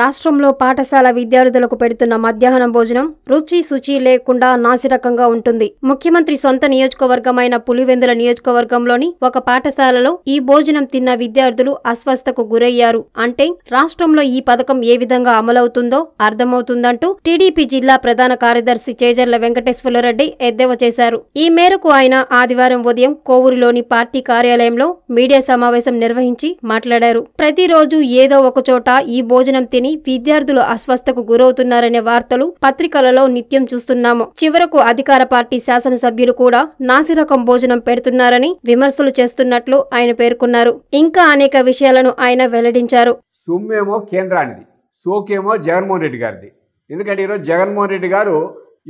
రాష్ట్రంలో పాఠశాల విద్యార్థులకు పెడుతున్న మధ్యాహ్నం భోజనం రుచి శుచి లేకుండా నాసిరకంగా ఉంటుంది ముఖ్యమంత్రి సొంత నియోజకవర్గమైన పులివెందుల నియోజకవర్గంలోని ఒక పాఠశాలలో ఈ భోజనం తిన్న విద్యార్థులు అస్వస్థకు గురయ్యారు అంటే రాష్ట్రంలో ఈ పథకం ఏ విధంగా అమలవుతుందో అర్థమవుతుందంటూ టీడీపీ జిల్లా ప్రధాన కార్యదర్శి చేజర్ల వెంకటేశ్వరరెడ్డి ఎద్దేవా చేశారు ఈ మేరకు ఆయన ఆదివారం ఉదయం కోవూరులోని పార్టీ కార్యాలయంలో మీడియా సమావేశం నిర్వహించి మాట్లాడారు ప్రతిరోజు ఏదో ఒకచోట ఈ భోజనం తిని లేని విద్యార్థులు అస్వస్థకు గురవుతున్నారనే వార్తలు పత్రికలలో నిత్యం చూస్తున్నాము చివరకు అధికార పార్టీ శాసనసభ్యులు కూడా నాసిరకం భోజనం పెడుతున్నారని విమర్శలు చేస్తున్నట్లు ఆయన పేర్కొన్నారు ఇంకా అనేక విషయాలను ఆయన వెల్లడించారు సుమ్మేమో కేంద్రానిది సోకేమో జగన్మోహన్ రెడ్డి గారిది ఎందుకంటే ఈరోజు జగన్మోహన్ రెడ్డి గారు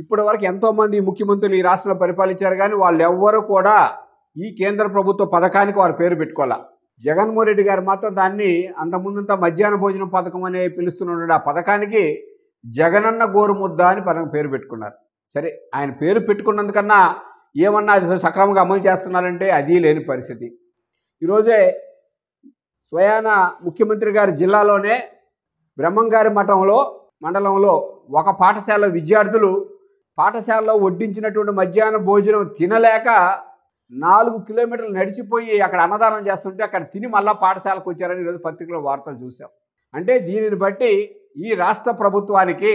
ఇప్పటి వరకు ఎంతో మంది ముఖ్యమంత్రులు ఈ రాష్ట్రంలో పరిపాలించారు కానీ వాళ్ళు ఎవ్వరూ కూడా ఈ కేంద్ర ప్రభుత్వ పథకానికి వారు పేరు పెట్టుకోవాలి జగన్మోహన్ రెడ్డి గారు మాత్రం దాన్ని అంతకుముందంతా మధ్యాహ్న భోజనం పథకం అనే పిలుస్తున్నాడు ఆ పథకానికి జగనన్న గోరుముద్ద అని పథకం పేరు పెట్టుకున్నారు సరే ఆయన పేరు పెట్టుకున్నందుకన్నా ఏమన్నా అది సక్రమంగా అమలు చేస్తున్నారంటే అది లేని పరిస్థితి ఈరోజే స్వయాన ముఖ్యమంత్రి గారి జిల్లాలోనే బ్రహ్మంగారి మఠంలో మండలంలో ఒక పాఠశాల విద్యార్థులు పాఠశాలలో వడ్డించినటువంటి మధ్యాహ్న భోజనం తినలేక నాలుగు కిలోమీటర్లు నడిచిపోయి అక్కడ అన్నదానం చేస్తుంటే అక్కడ తిని మళ్ళా పాఠశాలకు వచ్చారని ఈరోజు పత్రికలో వార్తలు చూసాం అంటే దీనిని బట్టి ఈ రాష్ట్ర ప్రభుత్వానికి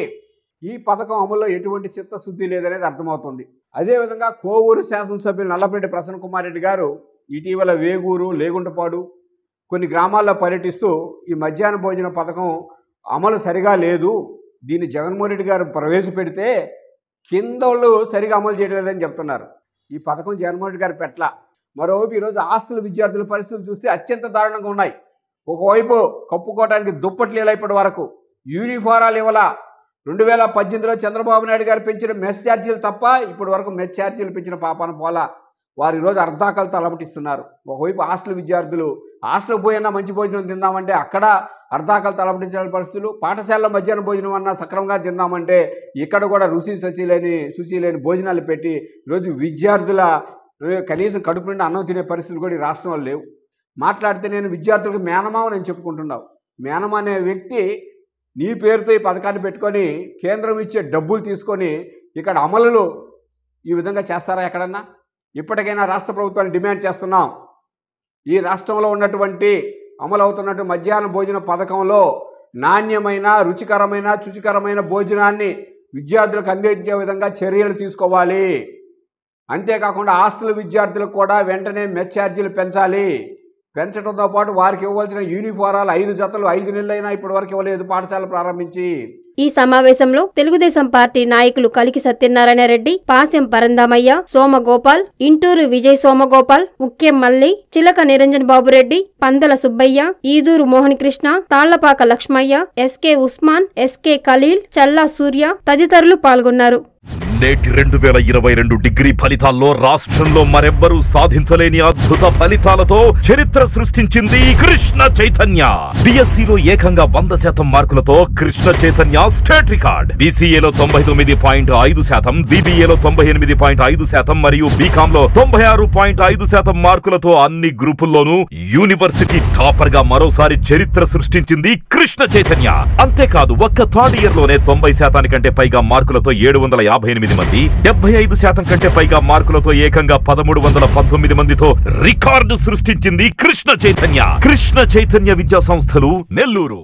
ఈ పథకం అమల్లో ఎటువంటి చిత్తశుద్ధి లేదనేది అర్థమవుతుంది అదేవిధంగా కోవూరు శాసనసభ్యులు నల్లపరెడ్డి ప్రసన్న కుమార్ రెడ్డి గారు ఇటీవల వేగూరు లేగుంటపాడు కొన్ని గ్రామాల్లో పర్యటిస్తూ ఈ మధ్యాహ్న భోజన పథకం అమలు సరిగా లేదు దీన్ని జగన్మోహన్ రెడ్డి గారు ప్రవేశపెడితే కింద వాళ్ళు సరిగా అమలు చేయలేదని చెప్తున్నారు ఈ పథకం జగన్మోహన్ రెడ్డి గారు పెట్టల మరోవైపు ఈరోజు ఆస్తులు విద్యార్థుల పరిస్థితులు చూస్తే అత్యంత దారుణంగా ఉన్నాయి ఒకవైపు కప్పుకోవడానికి దుప్పట్లు ఇప్పటి వరకు యూనిఫారాలు ఇవ్వాల రెండు వేల పద్దెనిమిదిలో చంద్రబాబు నాయుడు గారు పెంచిన మెస్ ఛార్జీలు తప్ప ఇప్పటి వరకు మెస్ ఛార్జీలు పెంచిన పాపాన పోలా వారు ఈరోజు అర్ధాకలు తలపటిస్తున్నారు ఒకవైపు హాస్టల్ విద్యార్థులు హాస్టల్ పోయినా మంచి భోజనం తిందామంటే అక్కడ అర్ధాకలు తలపటించాల పరిస్థితులు పాఠశాలలో మధ్యాహ్నం భోజనం అన్నా సక్రమంగా తిందామంటే ఇక్కడ కూడా రుచి శచి లేని శుచి లేని భోజనాలు పెట్టి ఈరోజు విద్యార్థుల కనీసం కడుపు నుండి అన్నం తినే పరిస్థితులు కూడా ఈ రాష్ట్రంలో లేవు మాట్లాడితే నేను విద్యార్థులకు మేనమా నేను చెప్పుకుంటున్నావు మేనమ అనే వ్యక్తి నీ పేరుతో ఈ పథకాన్ని పెట్టుకొని కేంద్రం ఇచ్చే డబ్బులు తీసుకొని ఇక్కడ అమలులు ఈ విధంగా చేస్తారా ఎక్కడన్నా ఇప్పటికైనా రాష్ట్ర ప్రభుత్వాన్ని డిమాండ్ చేస్తున్నాం ఈ రాష్ట్రంలో ఉన్నటువంటి అమలవుతున్నట్టు మధ్యాహ్న భోజన పథకంలో నాణ్యమైన రుచికరమైన రుచికరమైన భోజనాన్ని విద్యార్థులకు అందించే విధంగా చర్యలు తీసుకోవాలి అంతేకాకుండా ఆస్తుల విద్యార్థులకు కూడా వెంటనే మెచ్చార్జీలు పెంచాలి పెంచడంతో పాటు వారికి ఇవ్వాల్సిన యూనిఫారాలు ఐదు జతలు ఐదు నెలలైనా ఇప్పటి వరకు ఇవ్వలేదు పాఠశాల ప్రారంభించి ఈ సమావేశంలో తెలుగుదేశం పార్టీ నాయకులు కలికి సత్యనారాయణ రెడ్డి పాసెం పరందామయ్య సోమగోపాల్ ఇంటూరు విజయ్ సోమగోపాల్ ముఖ్యం మల్లి చిలక నిరంజన్ బాబురెడ్డి పందల సుబ్బయ్య ఈదూరు మోహన్ కృష్ణ తాళ్లపాక లక్ష్మయ్య ఎస్కే ఉస్మాన్ ఎస్కే ఖలీల్ చల్లా సూర్య తదితరులు పాల్గొన్నారు నేటి రెండు వేల ఇరవై రెండు డిగ్రీ ఫలితాల్లో రాష్ట్రంలో మరెవ్వరూ సాధించలేని అద్భుత ఫలితాలతో చరిత్ర సృష్టించింది కృష్ణ చైతన్య బిఎస్సిలో e ఏకంగా వంద శాతం మార్కులతో కృష్ణ చైతన్య స్టేట్ రికార్డ్ బీసీఏలో తొంభై తొమ్మిది పాయింట్ ఐదు శాతం బీబీఏలో తొంభై ఎనిమిది పాయింట్ ఐదు శాతం మరియు బీకామ్ లో తొంభై ఆరు పాయింట్ ఐదు శాతం మార్కులతో అన్ని గ్రూపుల్లోనూ యూనివర్సిటీ టాపర్ గా మరోసారి చరిత్ర సృష్టించింది కృష్ణ చైతన్య అంతేకాదు ఒక్క థర్డ్ ఇయర్ లోనే తొంభై శాతానికంటే పైగా మార్కులతో ఏడు వందల యాభై ఎనిమిది మంది డెబ్బై ఐదు శాతం కంటే పైగా మార్కులతో ఏకంగా పదమూడు వందల పంతొమ్మిది మందితో రికార్డు సృష్టించింది కృష్ణ చైతన్య కృష్ణ చైతన్య విద్యా సంస్థలు నెల్లూరు